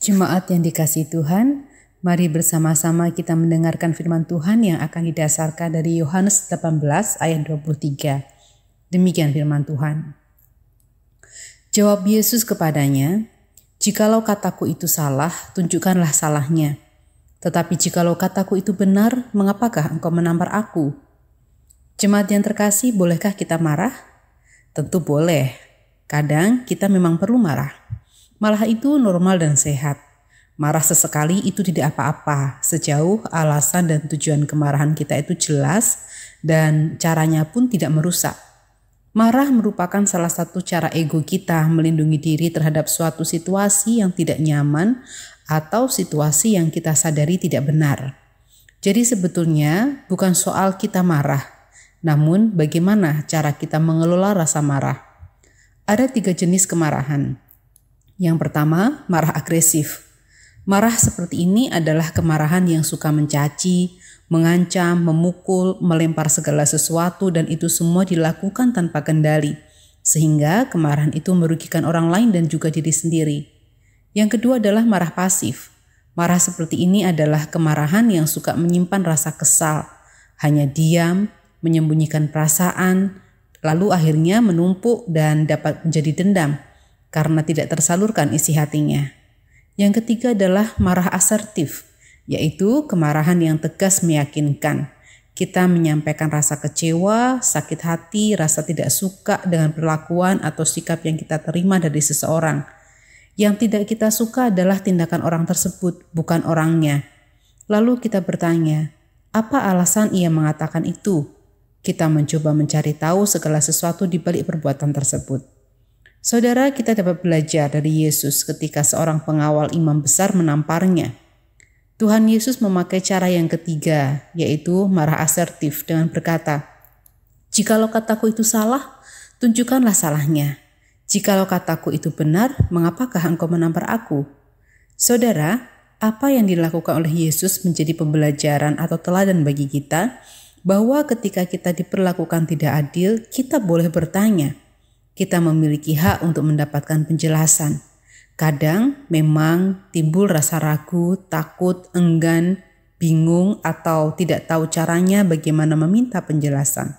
Jemaat yang dikasih Tuhan, mari bersama-sama kita mendengarkan firman Tuhan yang akan didasarkan dari Yohanes 18 ayat 23. Demikian firman Tuhan. Jawab Yesus kepadanya, Jikalau kataku itu salah, tunjukkanlah salahnya. Tetapi jikalau kataku itu benar, mengapakah engkau menampar aku? Jemaat yang terkasih, bolehkah kita marah? Tentu boleh. Kadang kita memang perlu marah. Malah itu normal dan sehat. Marah sesekali itu tidak apa-apa, sejauh alasan dan tujuan kemarahan kita itu jelas dan caranya pun tidak merusak. Marah merupakan salah satu cara ego kita melindungi diri terhadap suatu situasi yang tidak nyaman atau situasi yang kita sadari tidak benar. Jadi sebetulnya bukan soal kita marah, namun bagaimana cara kita mengelola rasa marah. Ada tiga jenis kemarahan yang pertama, marah agresif. Marah seperti ini adalah kemarahan yang suka mencaci, mengancam, memukul, melempar segala sesuatu dan itu semua dilakukan tanpa kendali. Sehingga kemarahan itu merugikan orang lain dan juga diri sendiri. Yang kedua adalah marah pasif. Marah seperti ini adalah kemarahan yang suka menyimpan rasa kesal, hanya diam, menyembunyikan perasaan, lalu akhirnya menumpuk dan dapat menjadi dendam karena tidak tersalurkan isi hatinya. Yang ketiga adalah marah asertif, yaitu kemarahan yang tegas meyakinkan. Kita menyampaikan rasa kecewa, sakit hati, rasa tidak suka dengan perlakuan atau sikap yang kita terima dari seseorang. Yang tidak kita suka adalah tindakan orang tersebut, bukan orangnya. Lalu kita bertanya, apa alasan ia mengatakan itu? Kita mencoba mencari tahu segala sesuatu di balik perbuatan tersebut. Saudara, kita dapat belajar dari Yesus ketika seorang pengawal imam besar menamparnya. Tuhan Yesus memakai cara yang ketiga, yaitu marah asertif dengan berkata, Jikalau kataku itu salah, tunjukkanlah salahnya. Jikalau kataku itu benar, mengapakah engkau menampar aku? Saudara, apa yang dilakukan oleh Yesus menjadi pembelajaran atau teladan bagi kita bahwa ketika kita diperlakukan tidak adil, kita boleh bertanya, kita memiliki hak untuk mendapatkan penjelasan. Kadang memang timbul rasa ragu, takut, enggan, bingung, atau tidak tahu caranya bagaimana meminta penjelasan.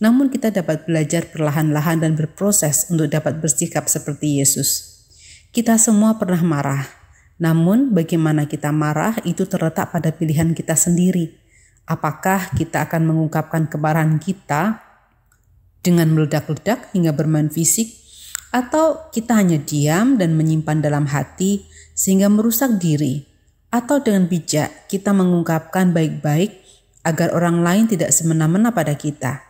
Namun, kita dapat belajar perlahan-lahan dan berproses untuk dapat bersikap seperti Yesus. Kita semua pernah marah, namun bagaimana kita marah itu terletak pada pilihan kita sendiri. Apakah kita akan mengungkapkan kemarahan kita dengan meledak-ledak hingga bermain fisik, atau kita hanya diam dan menyimpan dalam hati sehingga merusak diri, atau dengan bijak kita mengungkapkan baik-baik agar orang lain tidak semena-mena pada kita.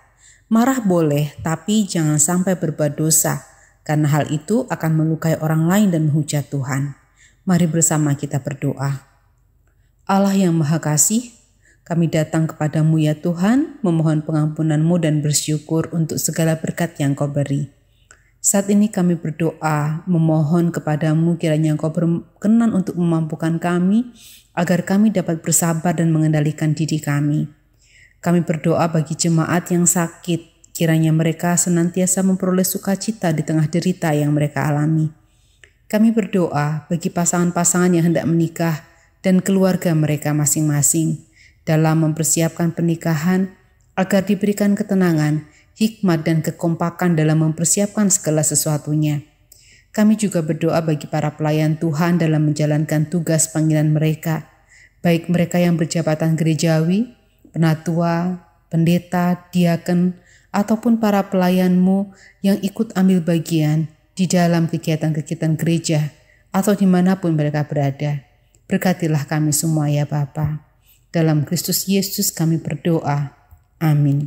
Marah boleh, tapi jangan sampai berbuat dosa, karena hal itu akan melukai orang lain dan menghujat Tuhan. Mari bersama kita berdoa. Allah yang Maha Kasih, kami datang kepadamu ya Tuhan, memohon pengampunanmu dan bersyukur untuk segala berkat yang kau beri. Saat ini kami berdoa, memohon kepadamu kiranya engkau berkenan untuk memampukan kami, agar kami dapat bersabar dan mengendalikan diri kami. Kami berdoa bagi jemaat yang sakit, kiranya mereka senantiasa memperoleh sukacita di tengah derita yang mereka alami. Kami berdoa bagi pasangan-pasangan yang hendak menikah dan keluarga mereka masing-masing dalam mempersiapkan pernikahan agar diberikan ketenangan, hikmat, dan kekompakan dalam mempersiapkan segala sesuatunya. Kami juga berdoa bagi para pelayan Tuhan dalam menjalankan tugas panggilan mereka, baik mereka yang berjabatan gerejawi, penatua, pendeta, diaken, ataupun para pelayanmu yang ikut ambil bagian di dalam kegiatan-kegiatan gereja atau dimanapun mereka berada. Berkatilah kami semua ya Bapak. Dalam Kristus Yesus kami berdoa. Amin.